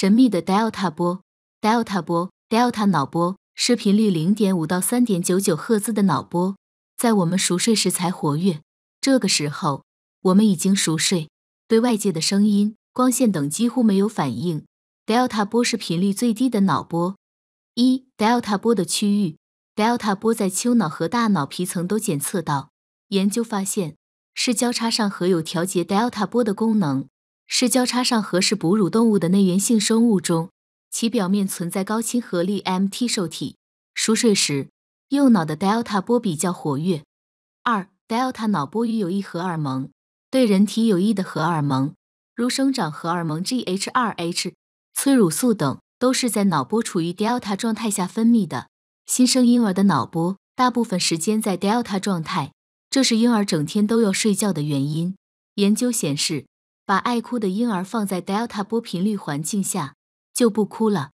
神秘的 delta 波，delta 波，delta 脑波，是频率0.5到3.99赫兹的脑波，在我们熟睡时才活跃。这个时候，我们已经熟睡，对外界的声音、光线等几乎没有反应。delta 波是频率最低的脑波。一 delta 波的区域，delta 波在丘脑和大脑皮层都检测到。研究发现，是交叉上核有调节 delta 波的功能。是交叉上合式哺乳动物的内源性生物中，其表面存在高亲和力 MT 受体。熟睡时，右脑的 delta 波比较活跃。二 delta 脑波与有益荷尔蒙，对人体有益的荷尔蒙，如生长荷尔蒙 GH、二 H、催乳素等，都是在脑波处于 delta 状态下分泌的。新生婴儿的脑波大部分时间在 delta 状态，这是婴儿整天都要睡觉的原因。研究显示。把爱哭的婴儿放在 delta 波频率环境下，就不哭了。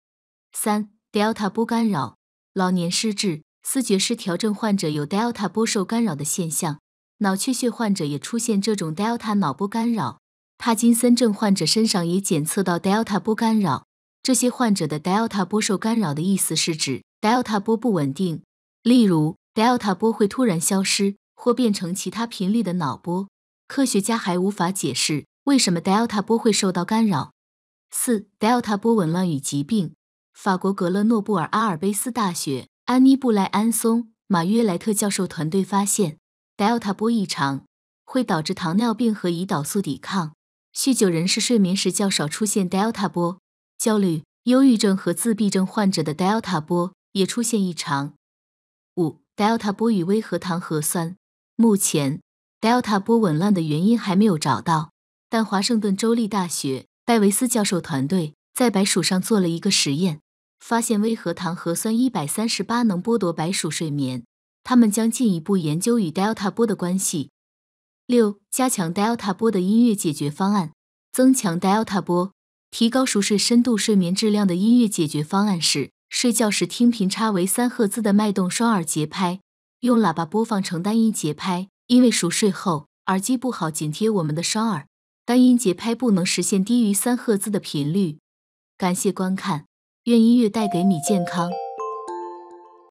三 delta 波干扰老年失智、思觉失调症患者有 delta 波受干扰的现象，脑缺血患者也出现这种 delta 脑波干扰，帕金森症患者身上也检测到 delta 波干扰。这些患者的 delta 波受干扰的意思是指 delta 波不稳定，例如 delta 波会突然消失或变成其他频率的脑波。科学家还无法解释。为什么 delta 波会受到干扰？四 delta 波紊乱与疾病。法国格勒诺布尔阿尔卑斯大学安妮布莱安松、马约莱特教授团队发现，delta 波异常会导致糖尿病和胰岛素抵抗。酗酒人士睡眠时较少出现 delta 波。焦虑、忧郁症和自闭症患者的 delta 波也出现异常。五 delta 波与微核糖核酸。目前，delta 波紊乱的原因还没有找到。但华盛顿州立大学戴维斯教授团队在白鼠上做了一个实验，发现微核糖核酸一百三十八能剥夺白鼠睡眠。他们将进一步研究与 delta 波的关系。六、加强 delta 波的音乐解决方案。增强 delta 波，提高熟睡深度睡眠质量的音乐解决方案是：睡觉时听频差为三赫兹的脉动双耳节拍，用喇叭播放成单音节拍。因为熟睡后耳机不好紧贴我们的双耳。单音节拍不能实现低于三赫兹的频率。感谢观看，愿音乐带给你健康。